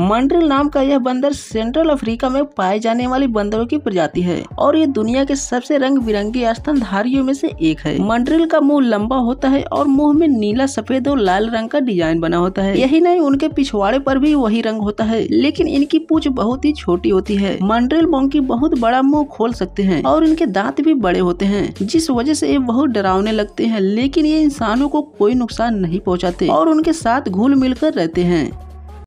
मंड्रिल नाम का यह बंदर सेंट्रल अफ्रीका में पाए जाने वाली बंदरों की प्रजाति है और ये दुनिया के सबसे रंग बिरंगी स्तनधारियों में से एक है मंड्रिल का मुंह लंबा होता है और मुंह में नीला सफेद और लाल रंग का डिजाइन बना होता है यही नहीं उनके पिछवाड़े पर भी वही रंग होता है लेकिन इनकी पूछ बहुत ही छोटी होती है मंड्रिल बोंकी बहुत बड़ा मुँह खोल सकते हैं और इनके दांत भी बड़े होते हैं जिस वजह से ये बहुत डरावने लगते हैं लेकिन ये इंसानों को कोई नुकसान नहीं पहुँचाते और उनके साथ घुल मिलकर रहते हैं